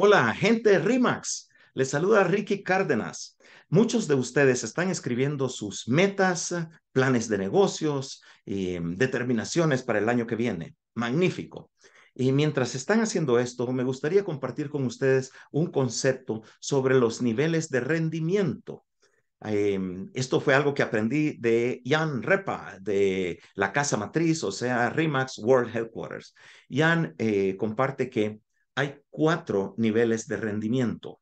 Hola, gente de RIMAX. Les saluda Ricky Cárdenas. Muchos de ustedes están escribiendo sus metas, planes de negocios y em, determinaciones para el año que viene. Magnífico. Y mientras están haciendo esto, me gustaría compartir con ustedes un concepto sobre los niveles de rendimiento. Em, esto fue algo que aprendí de Jan Repa, de la casa matriz, o sea, RIMAX World Headquarters. Jan eh, comparte que hay cuatro niveles de rendimiento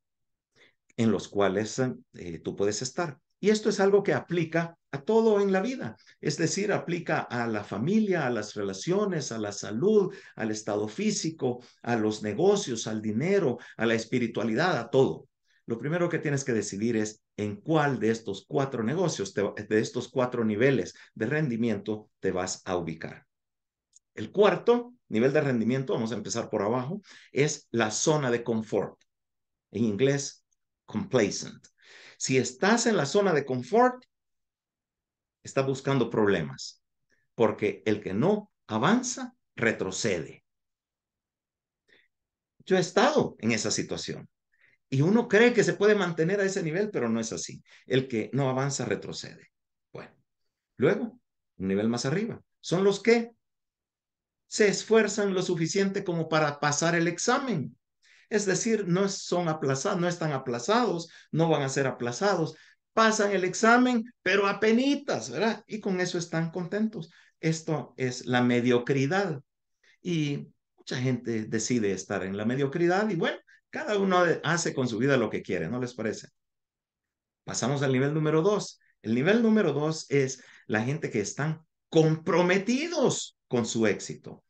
en los cuales eh, tú puedes estar. Y esto es algo que aplica a todo en la vida, es decir, aplica a la familia, a las relaciones, a la salud, al estado físico, a los negocios, al dinero, a la espiritualidad, a todo. Lo primero que tienes que decidir es en cuál de estos cuatro negocios, de estos cuatro niveles de rendimiento te vas a ubicar. El cuarto nivel de rendimiento, vamos a empezar por abajo, es la zona de confort. En inglés, complacent. Si estás en la zona de confort, estás buscando problemas, porque el que no avanza, retrocede. Yo he estado en esa situación y uno cree que se puede mantener a ese nivel, pero no es así. El que no avanza, retrocede. Bueno, luego, un nivel más arriba, son los que se esfuerzan lo suficiente como para pasar el examen. Es decir, no son aplazados, no están aplazados, no van a ser aplazados. Pasan el examen, pero apenitas, ¿verdad? Y con eso están contentos. Esto es la mediocridad. Y mucha gente decide estar en la mediocridad y bueno, cada uno hace con su vida lo que quiere, ¿no les parece? Pasamos al nivel número dos. El nivel número dos es la gente que están comprometidos con su éxito.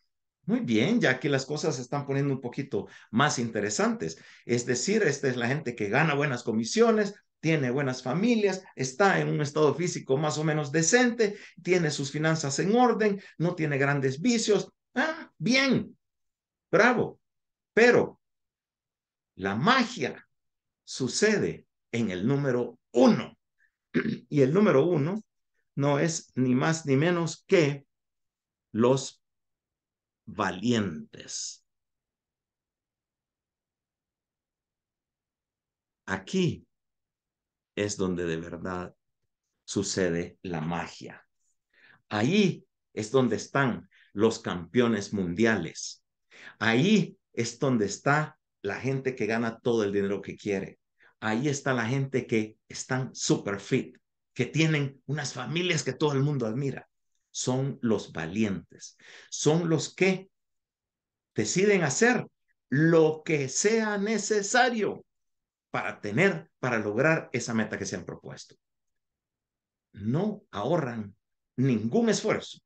Muy bien, ya que las cosas se están poniendo un poquito más interesantes. Es decir, esta es la gente que gana buenas comisiones, tiene buenas familias, está en un estado físico más o menos decente, tiene sus finanzas en orden, no tiene grandes vicios. Ah, bien, bravo. Pero la magia sucede en el número uno. Y el número uno no es ni más ni menos que los valientes. Aquí es donde de verdad sucede la magia. Ahí es donde están los campeones mundiales. Ahí es donde está la gente que gana todo el dinero que quiere. Ahí está la gente que están super fit, que tienen unas familias que todo el mundo admira son los valientes, son los que deciden hacer lo que sea necesario para tener, para lograr esa meta que se han propuesto. No ahorran ningún esfuerzo,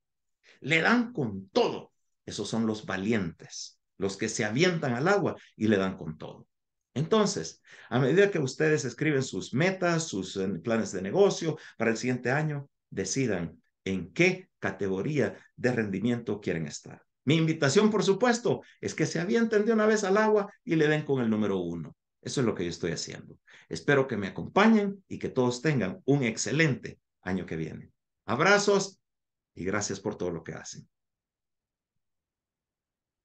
le dan con todo. Esos son los valientes, los que se avientan al agua y le dan con todo. Entonces, a medida que ustedes escriben sus metas, sus eh, planes de negocio para el siguiente año, decidan en qué categoría de rendimiento quieren estar. Mi invitación, por supuesto, es que se avienten de una vez al agua y le den con el número uno. Eso es lo que yo estoy haciendo. Espero que me acompañen y que todos tengan un excelente año que viene. Abrazos y gracias por todo lo que hacen.